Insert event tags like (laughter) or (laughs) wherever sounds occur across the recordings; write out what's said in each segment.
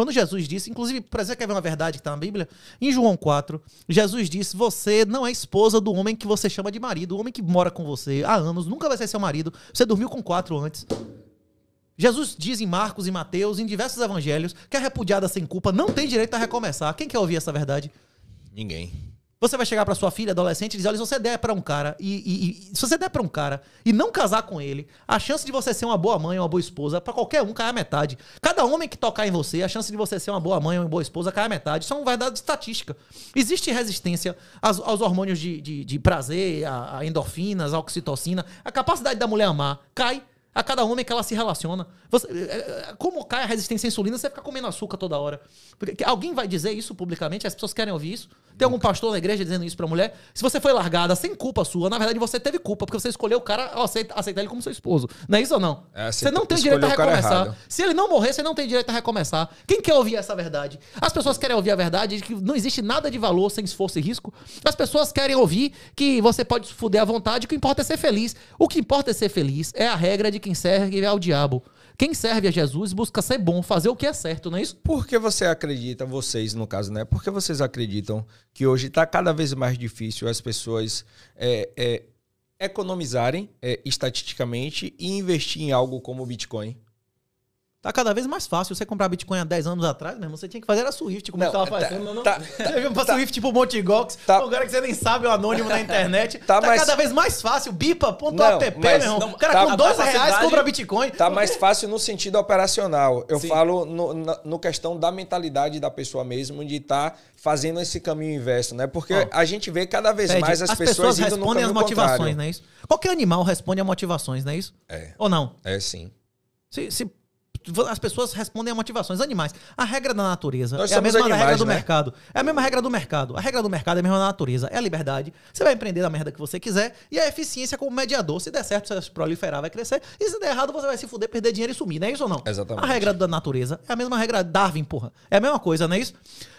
Quando Jesus disse, inclusive, para você quer ver uma verdade que está na Bíblia? Em João 4, Jesus disse: Você não é esposa do homem que você chama de marido, o homem que mora com você há anos, nunca vai ser seu marido, você dormiu com quatro antes. Jesus diz em Marcos e Mateus, em diversos evangelhos, que a repudiada sem culpa não tem direito a recomeçar. Quem quer ouvir essa verdade? Ninguém. Você vai chegar para sua filha adolescente e dizer: olha, se você der para um cara e, e, e, se você der para um cara e não casar com ele, a chance de você ser uma boa mãe ou uma boa esposa para qualquer um cai a metade. Cada homem que tocar em você, a chance de você ser uma boa mãe ou uma boa esposa cai a metade. Isso é uma verdade estatística. Existe resistência aos, aos hormônios de, de, de prazer, a, a endorfinas, a oxitocina. A capacidade da mulher amar cai a cada homem que ela se relaciona. Você, é, é, é, como cai a resistência à insulina, você fica comendo açúcar toda hora. Porque alguém vai dizer isso publicamente? As pessoas querem ouvir isso? Tem algum pastor na igreja dizendo isso pra mulher? Se você foi largada sem culpa sua, na verdade você teve culpa, porque você escolheu o cara, aceita, aceitar ele como seu esposo. Não é isso ou não? É, você não tem direito a recomeçar. Se ele não morrer, você não tem direito a recomeçar. Quem quer ouvir essa verdade? As pessoas querem ouvir a verdade de que não existe nada de valor sem esforço e risco. As pessoas querem ouvir que você pode se fuder à vontade, o que importa é ser feliz. O que importa é ser feliz é a regra de quem serve ao é diabo. Quem serve a Jesus busca ser bom, fazer o que é certo, não é isso? Por que você acredita, vocês no caso, né? Por que vocês acreditam que hoje está cada vez mais difícil as pessoas é, é, economizarem é, estatisticamente e investir em algo como o Bitcoin? Tá cada vez mais fácil. Você comprar Bitcoin há 10 anos atrás, mesmo, você tinha que fazer era Swift, como não, tava tá, fazendo. Tá, não, (laughs) tá, você viu pra tá, Swift pro Montigox, tá, um cara que você nem sabe, o é anônimo na (laughs) internet. Tá, tá mais, cada vez mais fácil. Bipa.app, meu irmão. Não, o cara tá com 2 reais compra Bitcoin. Tá mais fácil no sentido operacional. Eu Sim. falo no, no questão da mentalidade da pessoa mesmo, de estar tá fazendo esse caminho inverso, né? Porque oh. a gente vê cada vez Pede, mais as, as pessoas, pessoas respondem às motivações, contrário. não é isso? Qualquer animal responde a motivações, não é isso? É. Ou não? É sim. Se, se as pessoas respondem a motivações animais. A regra da natureza Nós é a mesma animais, regra do né? mercado. É a mesma regra do mercado. A regra do mercado é a mesma da natureza. É a liberdade. Você vai empreender da merda que você quiser e a eficiência como mediador. Se der certo, você vai proliferar, vai crescer. E se der errado, você vai se fuder, perder dinheiro e sumir. Não é isso ou não? Exatamente. A regra da natureza é a mesma regra Darwin, porra. É a mesma coisa, não é isso?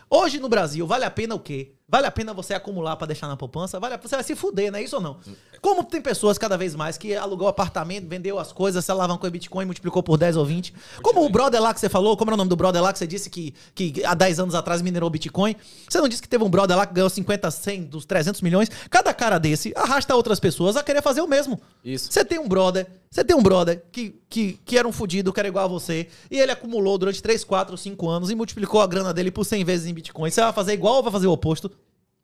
Hoje no Brasil, vale a pena o quê? Vale a pena você acumular para deixar na poupança? Vale a... Você vai se fuder, não é isso ou não? Como tem pessoas cada vez mais que alugou apartamento, vendeu as coisas, se alavancou em Bitcoin, multiplicou por 10 ou 20. Muito como bem. o brother lá que você falou, como era o nome do brother lá que você disse que, que há 10 anos atrás minerou Bitcoin? Você não disse que teve um brother lá que ganhou 50, 100, dos 300 milhões? Cada cara desse arrasta outras pessoas a querer fazer o mesmo. Isso. Você tem um brother, você tem um brother que, que, que era um fudido, que era igual a você, e ele acumulou durante 3, 4, 5 anos e multiplicou a grana dele por 100 vezes em Bitcoin. Você vai fazer igual ou vai fazer o oposto?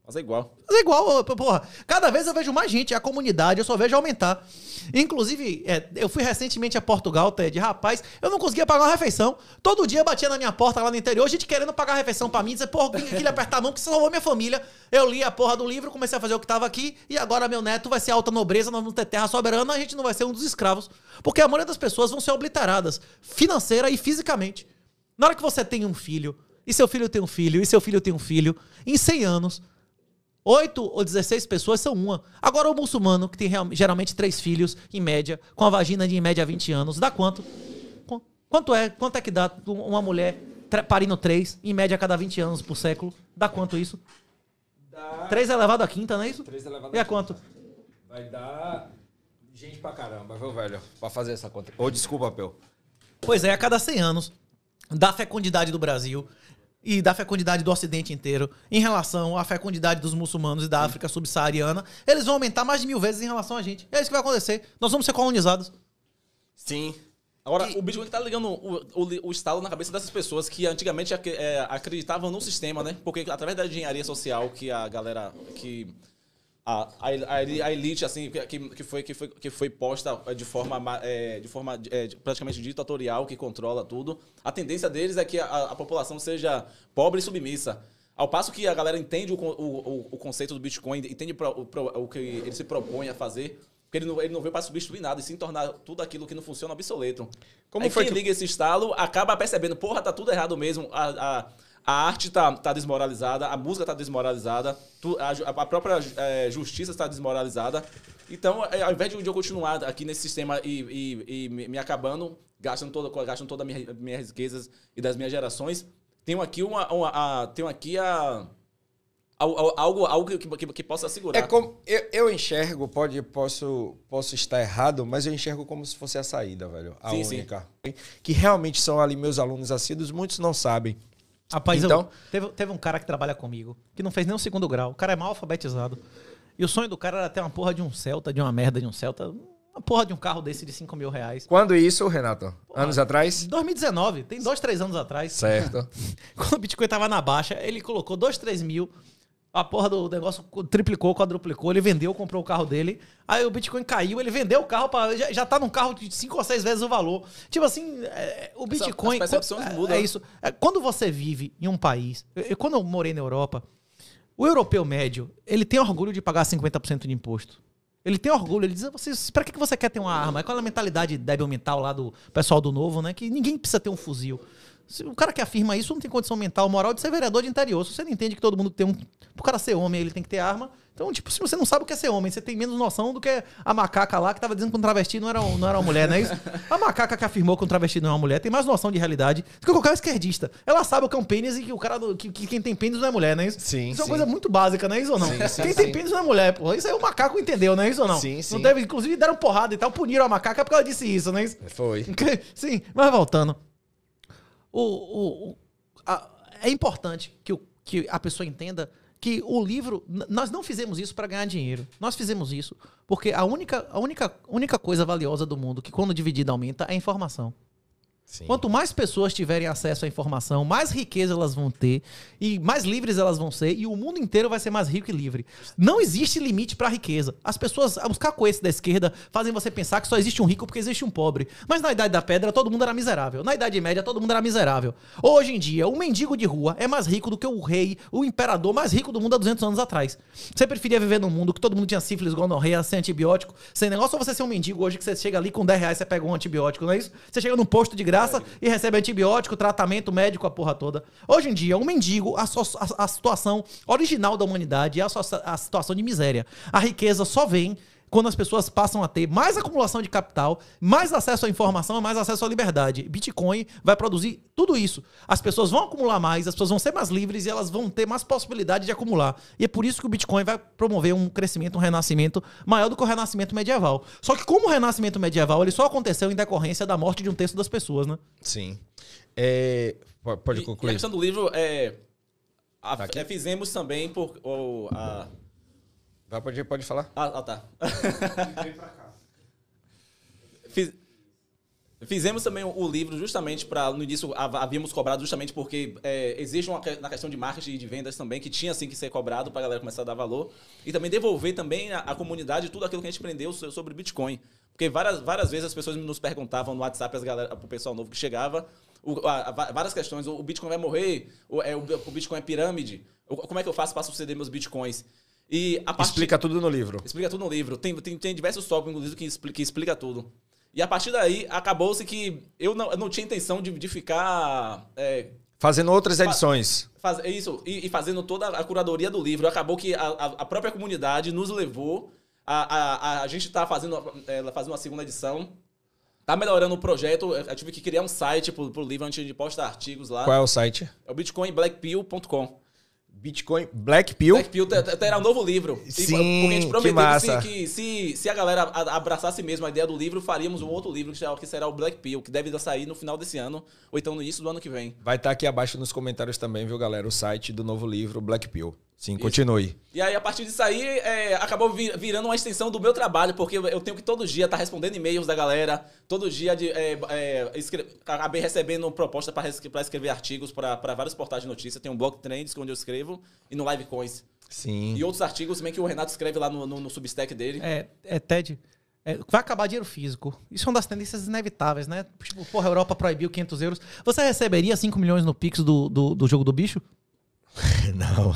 Mas é igual. Mas é igual, porra. Cada vez eu vejo mais gente, a comunidade, eu só vejo aumentar. Inclusive, é, eu fui recentemente a Portugal, Ted, rapaz, eu não conseguia pagar uma refeição. Todo dia batia na minha porta lá no interior, gente querendo pagar a refeição para mim, dizer, porra, que ele apertar a mão, que salvou minha família. Eu li a porra do livro, comecei a fazer o que tava aqui, e agora meu neto vai ser alta nobreza, nós vamos ter terra soberana, a gente não vai ser um dos escravos. Porque a maioria das pessoas vão ser obliteradas, financeira e fisicamente. Na hora que você tem um filho, e seu filho tem um filho, e seu filho tem um filho, em 100 anos 8 ou 16 pessoas são uma. Agora, o muçulmano, que tem geralmente três filhos, em média, com a vagina de em média 20 anos, dá quanto? Quanto é? Quanto é que dá uma mulher parindo 3, em média, a cada 20 anos por século? Dá quanto isso? Dá... 3 elevado a quinta, não é isso? 3 elevado a E é quanto? Vai dar gente pra caramba, viu, velho? Pra fazer essa conta. Ou oh, desculpa, Pel. Pois é, a cada 100 anos da fecundidade do Brasil, e da fecundidade do Ocidente inteiro em relação à fecundidade dos muçulmanos e da África subsaariana, eles vão aumentar mais de mil vezes em relação a gente. É isso que vai acontecer. Nós vamos ser colonizados. Sim. Agora, e... o Bitcoin tá ligando o, o, o, estalo na cabeça dessas pessoas que antigamente é, acreditavam no sistema, né? Porque através da engenharia social que a galera que a, a, a elite assim que, que, foi, que, foi, que foi posta eh, de forma, é, de forma é, praticamente ditatorial que controla tudo a tendência deles é que a, a, população seja pobre e submissa ao passo que a galera entende o, o, o conceito do Bitcoin entende pro, o, pro, o que ele se propõe a fazer porque ele não, ele não veio para substituir nada e sim tornar tudo aquilo que não funciona obsoleto. Como Aí foi quem que... liga esse estalo acaba percebendo, porra, tá tudo errado mesmo. A, a, a arte está tá desmoralizada, a música está desmoralizada, a, a própria é, justiça está desmoralizada. Então, é, ao invés de eu continuar aqui nesse sistema e, e, e me acabando, gastando toda, gastando toda a minha, minhas riquezas e das minhas gerações, tenho aqui uma, uma a, tenho aqui a algo, algo que, que, que, possa segurar. É como, eu, eu, enxergo, pode, posso, posso estar errado, mas eu enxergo como se fosse a saída, velho. A sim, única. Sim. Que realmente são ali meus alunos assíduos, muitos não sabem. Rapaz, então, eu, teve, teve um cara que trabalha comigo, que não fez nem o segundo grau. O cara é mal alfabetizado. E o sonho do cara era ter uma porra de um Celta, de uma merda de um Celta. Uma porra de um carro desse de 5 mil reais. Quando isso, Renato? Porra, anos atrás? 2019, tem dois, três anos atrás. Certo. (laughs) Quando o Bitcoin tava na baixa, ele colocou dois, três mil a porra do negócio triplicou, quadruplicou, ele vendeu, comprou o carro dele. Aí o Bitcoin caiu, ele vendeu o carro, para já, já tá num carro de cinco ou seis vezes o valor. Tipo assim, é, é o Bitcoin. As percepções é, mudam. É, é isso. É, quando você vive em um país. Eu, quando eu morei na Europa, o europeu médio, ele tem orgulho de pagar 50% de imposto. Ele tem orgulho, ele diz, vocês, pra que você quer ter uma arma? É aquela mentalidade débil mental lá do pessoal do novo, né? Que ninguém precisa ter um fuzil. Se o cara que afirma isso não tem condição mental, moral de ser vereador de interior. Se você não entende que todo mundo tem um. O cara ser homem, ele tem que ter arma. Então, tipo, se você não sabe o que é ser homem, você tem menos noção do que a macaca lá que tava dizendo que um travesti não era, não era uma mulher, não é isso? (laughs) A macaca que afirmou que um travesti não é uma mulher tem mais noção de realidade do que qualquer esquerdista. Ela sabe o que é um pênis e que o cara do, que, que quem tem pênis não é mulher, não é isso? Sim. Isso é uma coisa muito básica, não é isso ou não? Sim, sim, quem sim. tem pênis não é mulher, pô. Isso aí o macaco entendeu, não é isso ou não? Sim, sim. Não deve, inclusive deram porrada e tal, puniram a macaca porque ela disse isso, não é isso? Foi. (laughs) Sim, mas voltando o, o a, é importante que, o, que a pessoa entenda que o livro nós não fizemos isso para ganhar dinheiro. Nós fizemos isso porque a única, a única, única coisa valiosa do mundo que quando dividida aumenta é a informação. Sim. Quanto mais pessoas tiverem acesso à informação, mais riqueza elas vão ter e mais livres elas vão ser e o mundo inteiro vai ser mais rico e livre. Não existe limite para a riqueza. As pessoas, os coisas da esquerda fazem você pensar que só existe um rico porque existe um pobre. Mas na idade da pedra todo mundo era miserável. Na idade média todo mundo era miserável. Hoje em dia, um mendigo de rua é mais rico do que o rei, o imperador mais rico do mundo há 200 anos atrás. Você preferia viver num mundo que todo mundo tinha sífilis, gonorreia, sem antibiótico, sem negócio ou você ser um mendigo hoje que você chega ali com 10 reais você pega um antibiótico, não é isso? Você chega num posto de graça graça e recebe antibiótico, tratamento médico, a porra toda. Hoje em dia, o um mendigo, a, so, a, a, situação original da humanidade é a, so, a situação de miséria. A riqueza só vem quando as pessoas passam a ter mais acumulação de capital, mais acesso à informação, mais acesso à liberdade. Bitcoin vai produzir tudo isso. As pessoas vão acumular mais, as pessoas vão ser mais livres e elas vão ter mais possibilidade de acumular. E é por isso que o Bitcoin vai promover um crescimento, um renascimento maior do que o renascimento medieval. Só que como o renascimento medieval, ele só aconteceu em decorrência da morte de um terço das pessoas, né? Sim. É... Pode concluir. E a questão do livro é... A... Tá é fizemos também por... a Vai, pode, pode falar. Ah, ah tá. Fiz... Fizemos também o livro justamente para no início havíamos cobrado justamente porque é, existe uma na questão de marketing e de vendas também que tinha assim que ser cobrado para a galera começar a dar valor e também devolver também à comunidade tudo aquilo que a gente aprendeu sobre Bitcoin porque várias, várias vezes as pessoas nos perguntavam no WhatsApp as galera o pessoal novo que chegava o, a, a, várias questões o Bitcoin vai morrer o, é, o Bitcoin é pirâmide como é que eu faço para suceder meus bitcoins e a partir... Explica tudo no livro. Explica tudo no livro. Tem, tem, tem diversos tópicos, inclusive, que explica, que explica tudo. E a partir daí, acabou-se que eu não, eu não tinha intenção de, de ficar. É, fazendo outras edições. Faz, é isso, e, e, fazendo toda a curadoria do livro. Acabou que a, a, a própria comunidade nos levou. A, a, a gente está fazendo, é, fazendo uma segunda edição. Tá melhorando o projeto. Eu tive que criar um site pro, pro livro onde a gente posta artigos lá. Qual é o site? É o bitcoinblackpill.com. Bitcoin Black Pill. Black Pill terá um novo livro. Sim, Porque a gente prometeu que, massa. Que, que se, se a galera abraçasse mesmo a ideia do livro, faríamos um outro livro que será, que será o Black Pill, que deve sair no final desse ano, ou então no início do ano que vem. Vai estar tá aqui abaixo nos comentários também, viu, galera? O site do novo livro Black Pill. Sim, Isso. continue. E aí, a partir disso aí, é, acabou virando uma extensão do meu trabalho, porque eu tenho que todo dia estar tá respondendo e-mails da galera, todo dia de, é, é, acabei recebendo proposta para escrever artigos para vários portais de notícia. Tem um blog Trends, onde eu escrevo, e no Live Coins. Sim. E outros artigos também que o Renato escreve lá no, no, no Substack dele. É, é Ted, é, vai acabar dinheiro físico. Isso é uma das tendências inevitáveis, né? Tipo, porra, a Europa proibiu 500 euros. Você receberia 5 milhões no Pix do, do, do jogo do bicho? (laughs) Não.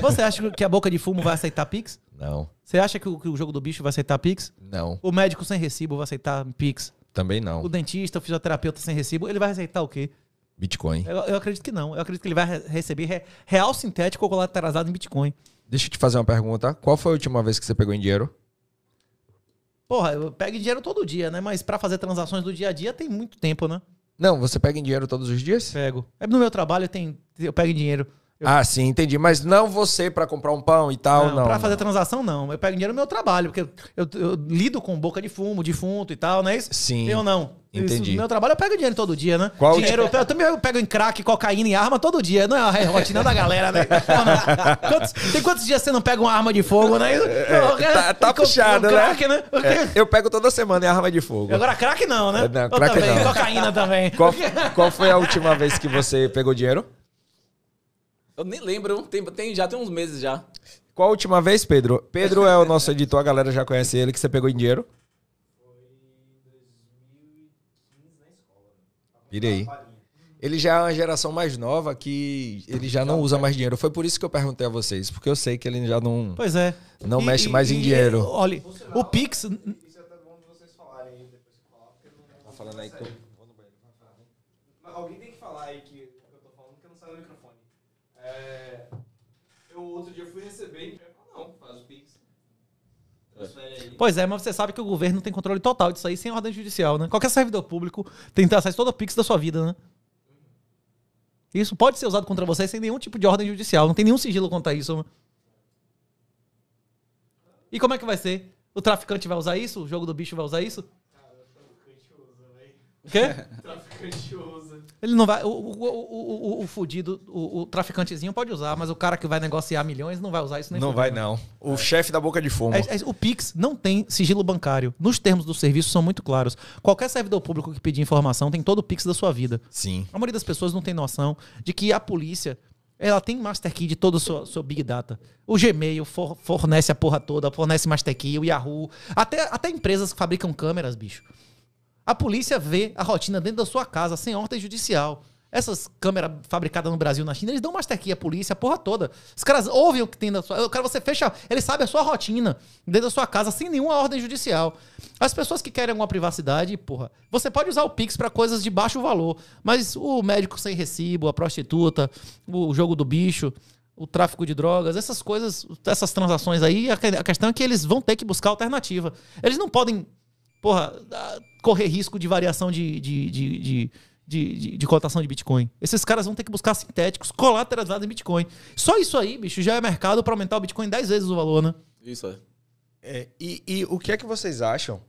Você acha que a boca de fumo vai aceitar Pix? Não. Você acha que o, que o jogo do bicho vai aceitar Pix? Não. O médico sem recibo vai aceitar Pix? Também não. O dentista, o fisioterapeuta sem recibo, ele vai aceitar o quê? Bitcoin. Eu, eu acredito que não. Eu acredito que ele vai receber re real sintético ou colateralizado em Bitcoin. Deixa eu te fazer uma pergunta. Qual foi a última vez que você pegou em dinheiro? Porra, eu pego em dinheiro todo dia, né? Mas para fazer transações do dia a dia tem muito tempo, né? Não, você pega em dinheiro todos os dias? Pego. É no meu trabalho tem, eu pego em dinheiro. Ah, sim, entendi. Mas não você para comprar um pão e tal, não. não para fazer transação, não. Eu pego dinheiro no meu trabalho, porque eu, eu, lido com boca de fumo, defunto e tal, né? isso? Sim. Eu não. Entendi. Isso, no meu trabalho eu pego dinheiro todo dia, né? Qual dinheiro, eu, também pego, em crack, cocaína e arma todo dia. Não é a rotina da galera, né? (laughs) Quantos, tem quantos dias você não pega uma arma de fogo, né? É, tá, tá puxado, um né? crack, né? né? É, eu pego toda semana em arma de fogo. Agora crack não, né? É, não, crack também, não. Cocaína também. Qual, qual foi a última vez que você pegou dinheiro? Eu nem lembro, tem, tem, já tem uns meses já. Qual a última vez, Pedro? Pedro é o nosso editor, a galera já conhece ele, que você pegou em dinheiro. Foi em 2015 na Pirei. Ele já é uma geração mais nova que ele já não usa mais dinheiro. Foi por isso que eu perguntei a vocês, porque eu sei que ele já não. Pois é. Não e, mexe e, mais e, em dinheiro. Olha, o Pix. Isso é até bom de vocês falarem aí depois que falar, porque eu não. Tá falando aí que né? Alguém tem que falar aí que eu tô falando, porque eu não saio do microfone. É, eu outro dia fui receber e não, faz o Pix. Pois é, mas você sabe que o governo tem controle total disso aí sem ordem judicial, né? Qualquer servidor público tem acesso a todo o Pix da sua vida, né? Isso pode ser usado contra você sem nenhum tipo de ordem judicial. Não tem nenhum sigilo contra isso. Né? E como é que vai ser? O traficante vai usar isso? O jogo do bicho vai usar isso? Cara, o traficante usa, velho. O quê? (laughs) O traficante usa. Ele não vai. O, o, o, o, fudido, o, traficantezinho pode usar, mas o cara que vai negociar milhões não vai usar isso nem Não vai, né? não. O é. chefe da boca de fumo. É, é, o Pix não tem sigilo bancário. Nos termos do serviço são muito claros. Qualquer servidor público que pedir informação tem todo o Pix da sua vida. Sim. A maioria das pessoas não tem noção de que a polícia. Ela tem master key de todo o seu, seu Big Data. O Gmail fornece a porra toda, fornece master key, o Yahoo. Até, até empresas que fabricam câmeras, bicho. A polícia vê a rotina dentro da sua casa, sem ordem judicial. Essas câmeras fabricadas no Brasil, na China, eles dão master key à polícia, a porra toda. Os caras ouvem o que tem na sua. O cara, você fecha. Ele sabe a sua rotina dentro da sua casa, sem nenhuma ordem judicial. As pessoas que querem alguma privacidade, porra. Você pode usar o Pix para coisas de baixo valor, mas o médico sem recibo, a prostituta, o jogo do bicho, o tráfico de drogas, essas coisas, essas transações aí, a questão é que eles vão ter que buscar alternativa. Eles não podem porra, correr risco de variação de, de, de, de, de, cotação de Bitcoin. Esses caras vão ter que buscar sintéticos colateralizados em Bitcoin. Só isso aí, bicho, já é mercado para aumentar o Bitcoin 10 vezes o valor, né? Isso aí. é e, e o que é que vocês acham?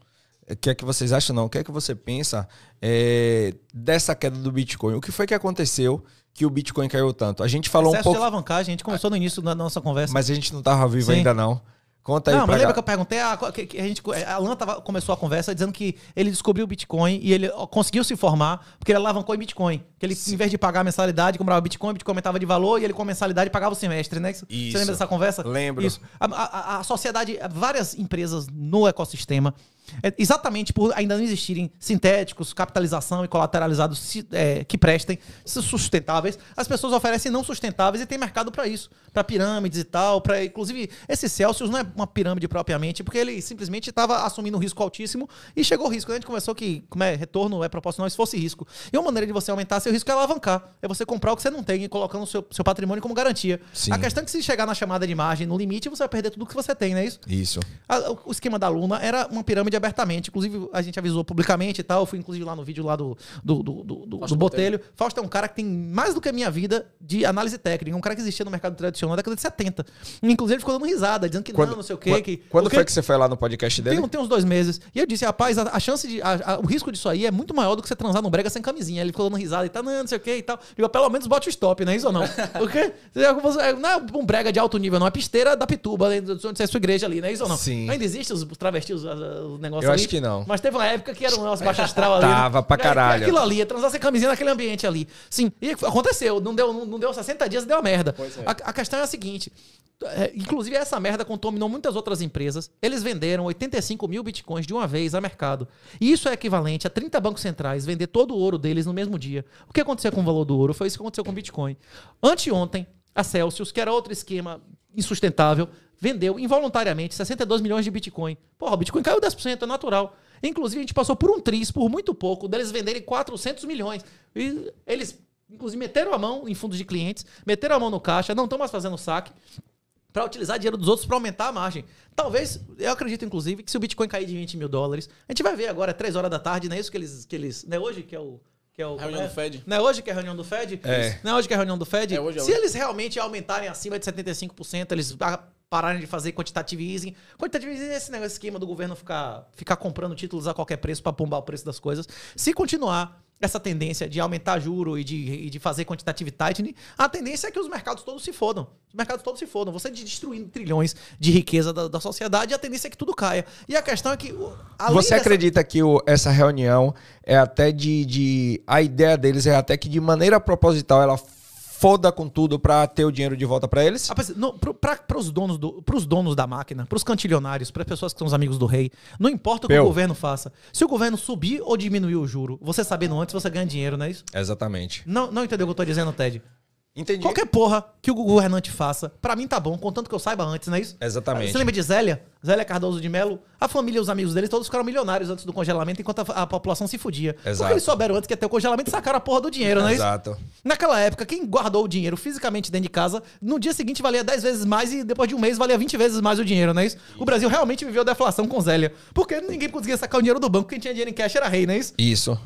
O que é que vocês acham, não? O que é que você pensa é, dessa queda do Bitcoin? O que foi que aconteceu que o Bitcoin caiu tanto? A gente falou Excesso um pouco... de alavancagem, a gente começou no início da nossa conversa. Mas a gente não estava vivo Sim. ainda, não. Conta aí. Não, mas lembra que eu perguntei? A, ah, a, gente, é, a Alan tava, começou a conversa dizendo que ele descobriu o Bitcoin e ele conseguiu se formar porque ele alavancou em Bitcoin. Que ele, Sim. em vez de pagar a mensalidade, comprava Bitcoin, Bitcoin aumentava de valor e ele com a mensalidade pagava o semestre, né? Isso. Você lembra dessa conversa? Lembro. Isso. A, a, a sociedade, várias empresas no ecossistema é, exatamente por ainda não existirem sintéticos, capitalização e colateralizados é, que prestem, sustentáveis, as pessoas oferecem não sustentáveis e tem mercado para isso, para pirâmides e tal, para inclusive esse Celsius não é uma pirâmide propriamente, porque ele simplesmente estava assumindo um risco altíssimo e chegou o risco. A gente começou que como é, retorno é proporcional se fosse risco. E uma maneira de você aumentar seu risco é alavancar, é você comprar o que você não tem e colocando o seu, seu patrimônio como garantia. Sim. A questão é que se chegar na chamada de margem, no limite, você vai perder tudo que você tem, não é isso? Isso. A, o esquema da Luna era uma pirâmide abertamente. Inclusive, a gente avisou publicamente e tal. Eu fui, inclusive, lá no vídeo lá do, do, do, do, do Botelho. Botelho. Fausto é um cara que tem mais do que a minha vida de análise técnica. É um cara que existia no mercado tradicional na década de 70. Inclusive, ele ficou dando risada, dizendo que quando, não, não sei o quê. Quando, que, quando foi que você foi lá no podcast dele? Tem, tem uns dois meses. E eu disse, rapaz, a, a chance de. A, a, o risco disso aí é muito maior do que você transar no brega sem camisinha. Ele ficou dando risada e tá, não, não sei o quê e tal. digo, pelo menos bote o stop, né? Isso ou não? (laughs) o quê? É não é um brega de alto nível, não. É pisteira da pituba, né? onde é sua igreja ali, né? Isso ou não? Sim. Ainda existe os travestis, os, os negócio Eu ali. acho que não. Mas teve uma época que era um negócio baixo astral ali. Tava pra caralho. Aquilo ali, ia transar sem camisinha naquele ambiente ali. Sim, e aconteceu. Não deu, não, deu 60 dias e deu uma merda. Pois é. a, a questão é a seguinte. É, inclusive, essa merda contaminou muitas outras empresas. Eles venderam 85 mil bitcoins de uma vez a mercado. E isso é equivalente a 30 bancos centrais vender todo o ouro deles no mesmo dia. O que aconteceu com o valor do ouro? Foi isso que aconteceu com o Bitcoin. Anteontem, a Celsius, que era outro esquema insustentável, vendeu involuntariamente 62 milhões de Bitcoin. Porra, o Bitcoin caiu 10%, é natural. Inclusive, a gente passou por um tris, por muito pouco, deles venderem 400 milhões. E eles, inclusive, meteram a mão em fundos de clientes, meteram a mão no caixa, não estão mais fazendo saque para utilizar dinheiro dos outros para aumentar a margem. Talvez, eu acredito, inclusive, que se o Bitcoin cair de 20 mil dólares, a gente vai ver agora, 3 horas da tarde, não é isso que eles. Que eles é hoje, que é o que é o. Reunião é? do Fed. Não é hoje que é a reunião do Fed? É. Não é hoje que é a reunião do Fed? É hoje, é hoje. Se eles realmente aumentarem acima de 75%, eles pararem de fazer quantitative easing. Quantitative easing é esse negócio, esquema do governo ficar, ficar comprando títulos a qualquer preço para pombar o preço das coisas. Se continuar dessa tendência de aumentar juro e de, e de fazer quantitative tightening, a tendência é que os mercados todos se fodam. Os mercados todos se fodam. Você destruindo trilhões de riqueza da, da sociedade, a tendência é que tudo caia. E a questão é que. Você dessa... acredita que o, essa reunião é até de, de. A ideia deles é até que de maneira proposital ela foda com tudo pra ter o dinheiro de volta pra eles? Rapaz, não, pros, donos do, donos da máquina, pros cantilionários, para pessoas que são os amigos do rei, não importa o que o governo faça. Se o governo subir ou diminuir o juro, você sabendo antes, você ganha dinheiro, não é isso? Exatamente. Não, não entendeu o que eu tô dizendo, Ted? Entendi. Qualquer porra que o governante faça, para mim tá bom, contanto que eu saiba antes, não é isso? Exatamente. Você lembra de Zélia? Zélia Cardoso de Melo? A família e os amigos dele todos ficaram milionários antes do congelamento, enquanto a, a população se fudia. Exato. Porque eles souberam antes que ia ter o congelamento e sacaram a porra do dinheiro, não é isso? Exato. Naquela época, quem guardou o dinheiro fisicamente dentro de casa, no dia seguinte valia 10 vezes mais e depois de um mês valia 20 vezes mais o dinheiro, não é isso? isso. O Brasil realmente viveu deflação com Zélia. Porque ninguém conseguia sacar o dinheiro do banco, quem tinha dinheiro em cash era rei, não é isso? Isso.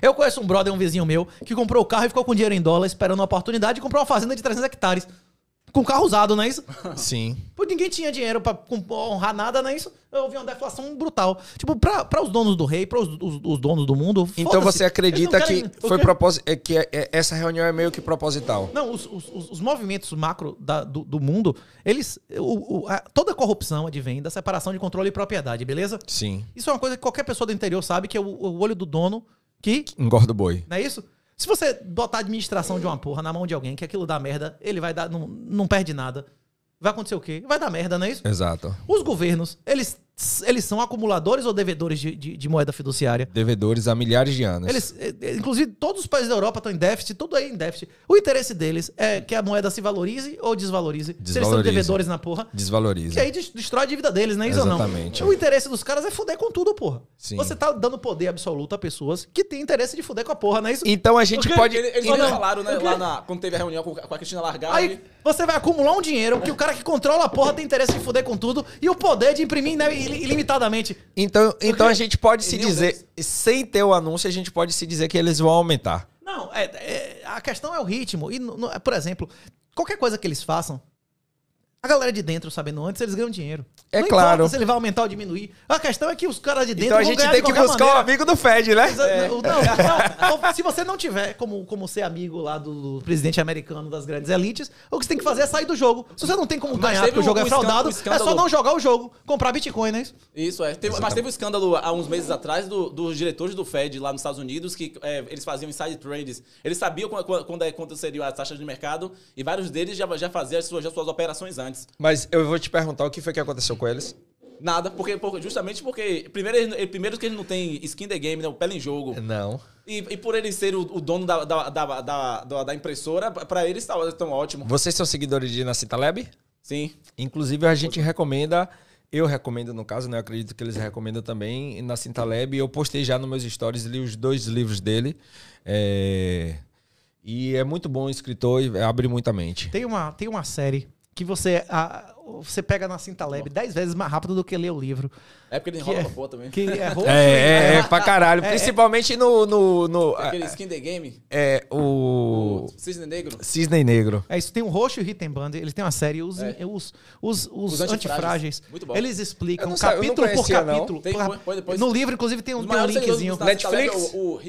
Eu conheço um brother, um vizinho meu, que comprou o carro e ficou com dinheiro em dólar esperando uma oportunidade e comprou uma fazenda de 300 hectares. Com carro usado, não é isso? (laughs) Sim. Pô, ninguém tinha dinheiro pra honrar nada, não é isso? Houve uma deflação brutal. Tipo, pra, pra os donos do rei, pra os, os, os donos do mundo. Então você acredita que, foi foi proposi... É que é, é, essa reunião é meio que proposital? Não, os, os movimentos macro da, do, do, mundo, eles. O, o, a, toda a corrupção advém da separação de controle e propriedade, beleza? Sim. Isso é uma coisa que qualquer pessoa do interior sabe, que é o, o olho do dono que. engorda o boi. Não é isso? Se você botar a administração de uma porra na mão de alguém, que aquilo dá merda, ele vai dar. Não, não perde nada. Vai acontecer o quê? Vai dar merda, não é isso? Exato. Os governos, eles eles são acumuladores ou devedores de, de, de, moeda fiduciária? Devedores há milhares de anos. Eles, eh, eh, inclusive, todos os países da Europa estão em déficit, tudo aí em déficit. O interesse deles é que a moeda se valorize ou desvalorize. desvalorize. Se eles são devedores na porra. desvalorize Que aí destrói a dívida deles, né? Isso Exatamente. Ou não? O interesse dos caras é fuder com tudo, porra. Sim. Você tá dando poder absoluto a pessoas que têm interesse de fuder com a porra, não é isso? Então a gente pode. Eles não falaram, né? Lá na, quando teve a reunião com, a Cristina Largar. Aí e... você vai acumular um dinheiro que o cara que controla a porra tem interesse de fuder com tudo e o poder de imprimir né, ilimitadamente. Então, então a gente pode se é dizer, sem ter o anúncio, a gente pode se dizer que eles vão aumentar. Não, é, é, a questão é o ritmo. E, no, no, por exemplo, qualquer coisa que eles façam, a galera de dentro, sabendo antes, eles ganham dinheiro. É não claro. se ele vai aumentar ou diminuir. A questão é que os caras de dentro. Então a gente tem que buscar maneira. um amigo do Fed, né? É. Não, não, então, se você não tiver como, como ser amigo lá do, do presidente americano das grandes elites, o que você tem que fazer é sair do jogo. Se você não tem como mas ganhar porque o jogo é um é fraudado, um é só não jogar o jogo, comprar Bitcoin, né? Isso, é. Teve, mas teve um escândalo há uns meses atrás do, dos diretores do Fed lá nos Estados Unidos, que é, eles faziam inside trades. Eles sabiam quando, quando, quando é, seriam as taxas de mercado e vários deles já, já faziam as suas, as suas operações antes antes. Mas eu vou te perguntar o que foi que aconteceu com eles. Nada, porque, justamente porque. Primeiro, eh, primeiro que eles não têm skin the game, né? Pele em jogo. Não. E, e por ele ser o, o dono da, da, da, da, impressora, pra eles tá, tão ótimo. Vocês são seguidores de Nacita Lab? Sim. Inclusive, a gente recomenda. Eu recomendo, no caso, né? Eu acredito que eles recomendam também na Cinta Lab. Eu postei já nos meus stories, li os dois livros dele. É... E é muito bom escritor e abre muita mente. Tem uma, tem uma série que você a, você pega na cinta leve dez vezes mais rápido do que ler o livro. É porque ele enrola é, boa também. Que é, (laughs) roxo, é, é, é, pra caralho. É, é. principalmente no. no, no aquele skin the game. É, o... o. Cisne Negro. Cisne Negro. É isso. Tem o Roxo e o Band Eles têm uma série. Os, é. os, os, os, os antifrágeis. Muito bom. Eles explicam capítulo por capítulo. Tem, pra, põe, no livro, inclusive, tem um, tem um linkzinho. É Netflix? O, o,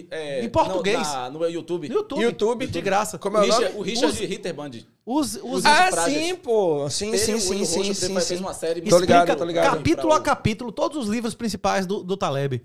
em português. Na, no YouTube. YouTube. YouTube. De graça. Como é o nome? O Band Rittenband. Os, os, ah, sim, pô. Sim, sim, sim sim, sim, fez sim. uma série. Tô ligado, tô ligado. Capítulo a capítulo, todos os livros principais do, do Taleb.